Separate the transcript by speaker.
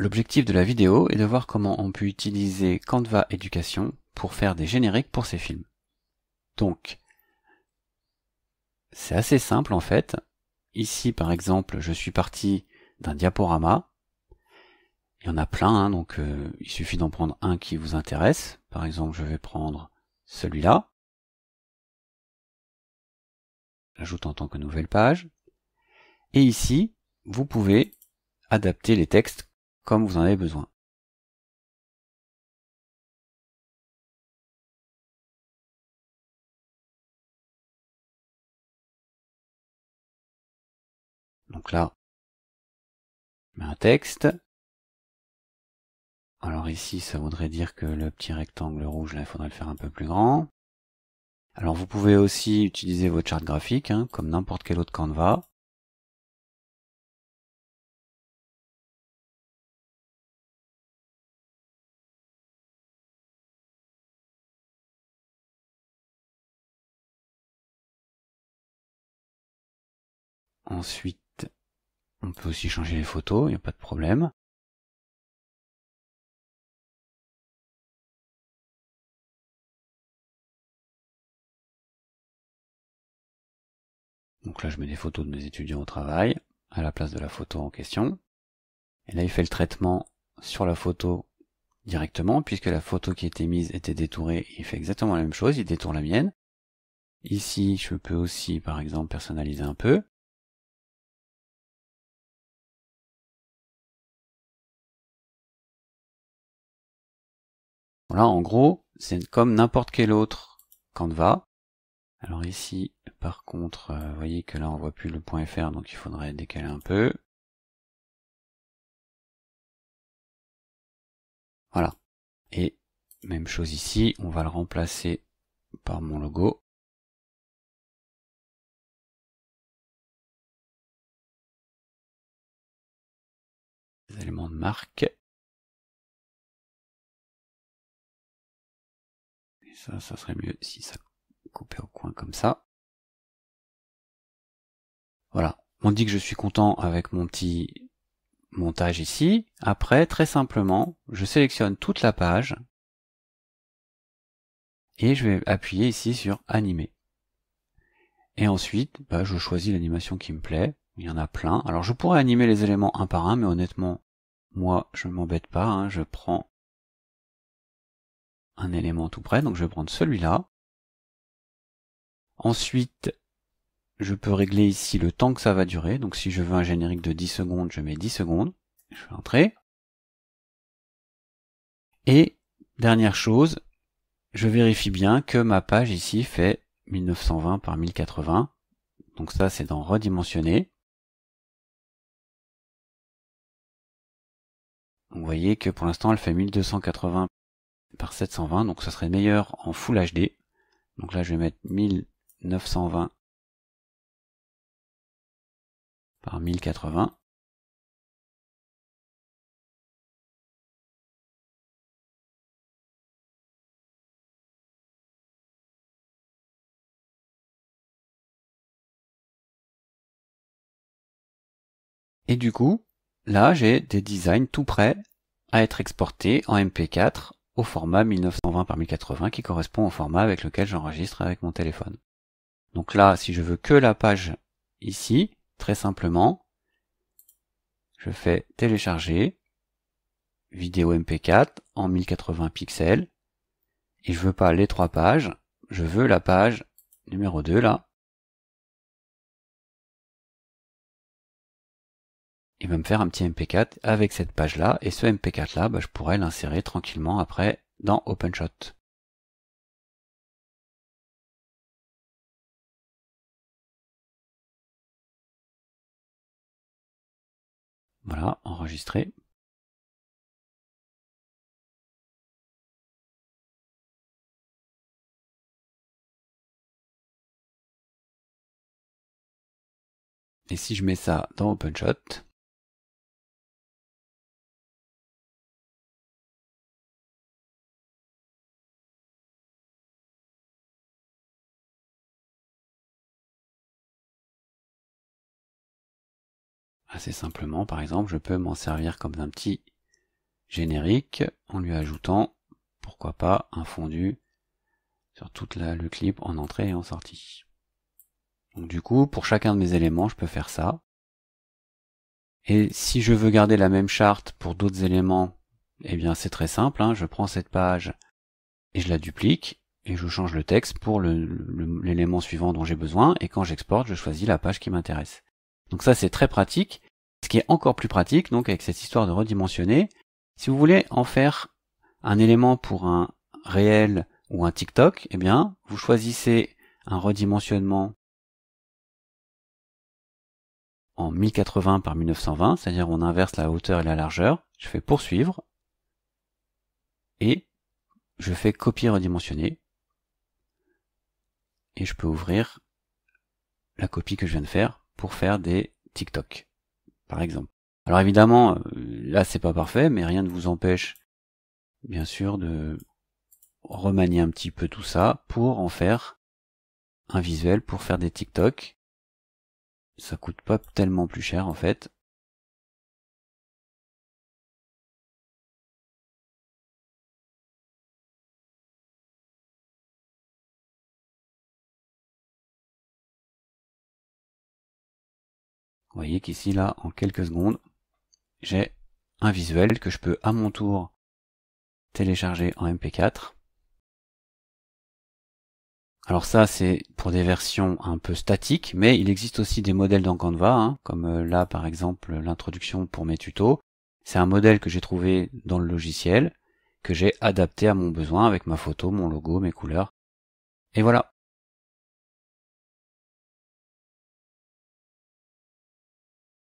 Speaker 1: L'objectif de la vidéo est de voir comment on peut utiliser Canva Education pour faire des génériques pour ces films. Donc, c'est assez simple en fait. Ici par exemple, je suis parti d'un diaporama. Il y en a plein, hein, donc euh, il suffit d'en prendre un qui vous intéresse. Par exemple, je vais prendre celui-là. J'ajoute en tant que nouvelle page.
Speaker 2: Et ici, vous pouvez adapter les textes comme vous en avez besoin Donc là, un texte.
Speaker 1: Alors ici, ça voudrait dire que le petit rectangle rouge, là, il faudrait le faire un peu plus grand. Alors vous pouvez aussi utiliser votre charte graphique, hein, comme n'importe quel autre Canva.
Speaker 2: Ensuite, on peut aussi changer les photos, il n'y a pas de problème. Donc là, je mets des photos de mes étudiants au
Speaker 1: travail, à la place de la photo en question. Et là, il fait le traitement sur la photo directement, puisque la photo qui était mise était détourée, il fait exactement la même chose, il détourne la mienne. Ici, je peux aussi, par exemple, personnaliser un peu. Voilà, en gros, c'est comme n'importe quel autre Canva. Alors ici, par contre, euh, vous voyez que là, on voit plus le point .fr,
Speaker 2: donc il faudrait décaler un peu. Voilà. Et même chose ici, on va le remplacer par mon logo. Les éléments de marque. ça, ça serait mieux si
Speaker 1: ça coupait au coin comme ça. Voilà. On dit que je suis content avec mon petit montage ici. Après, très simplement, je sélectionne toute la page et je vais appuyer ici sur animer. Et ensuite, bah, je choisis l'animation qui me plaît. Il y en a plein. Alors je pourrais animer les éléments un par un, mais honnêtement, moi je m'embête pas. Hein. Je prends un élément tout près, donc je vais prendre celui-là. Ensuite, je peux régler ici le temps que ça va durer, donc si je veux un générique de 10 secondes, je mets 10 secondes, je vais entrer. Et dernière chose, je vérifie bien que ma page ici fait 1920 par 1080, donc ça c'est dans redimensionner.
Speaker 2: Vous voyez que pour
Speaker 1: l'instant elle fait 1280 par 720, donc ça serait meilleur en Full HD. Donc là, je vais mettre 1920
Speaker 2: par 1080.
Speaker 1: Et du coup, là, j'ai des designs tout prêts à être exportés en MP4 au format 1920 par 1080 qui correspond au format avec lequel j'enregistre avec mon téléphone. Donc là, si je veux que la page ici, très simplement, je fais télécharger vidéo MP4 en 1080 pixels et je veux pas les trois pages, je veux la page numéro 2 là il va me faire un petit MP4 avec cette page-là, et ce MP4-là, bah, je pourrais l'insérer tranquillement après dans OpenShot.
Speaker 2: Voilà, enregistré. Et si je mets ça dans OpenShot,
Speaker 1: Assez simplement, par exemple, je peux m'en servir comme un petit générique en lui ajoutant, pourquoi pas, un fondu sur toute la, le clip en entrée et en sortie. Donc du coup, pour chacun de mes éléments, je peux faire ça. Et si je veux garder la même charte pour d'autres éléments, eh bien c'est très simple, hein. je prends cette page et je la duplique et je change le texte pour l'élément suivant dont j'ai besoin et quand j'exporte, je choisis la page qui m'intéresse. Donc ça, c'est très pratique. Ce qui est encore plus pratique, donc avec cette histoire de redimensionner, si vous voulez en faire un élément pour un réel ou un TikTok, eh bien, vous choisissez un redimensionnement en 1080 par 1920, c'est-à-dire on inverse la hauteur et la largeur. Je fais poursuivre et je fais copier redimensionner et je peux ouvrir la copie que je viens de faire pour faire des TikTok, par exemple. Alors évidemment, euh, là c'est pas parfait, mais rien ne vous empêche, bien sûr, de remanier un petit peu tout ça pour en faire un visuel, pour faire des TikTok. Ça coûte pas
Speaker 2: tellement plus cher en fait.
Speaker 1: Vous voyez qu'ici, là, en quelques secondes, j'ai un visuel que je peux à mon tour télécharger en MP4. Alors ça, c'est pour des versions un peu statiques, mais il existe aussi des modèles dans Canva, hein, comme euh, là, par exemple, l'introduction pour mes tutos. C'est un modèle que j'ai trouvé dans le logiciel, que j'ai adapté à mon besoin avec ma photo, mon logo, mes couleurs.
Speaker 2: Et voilà,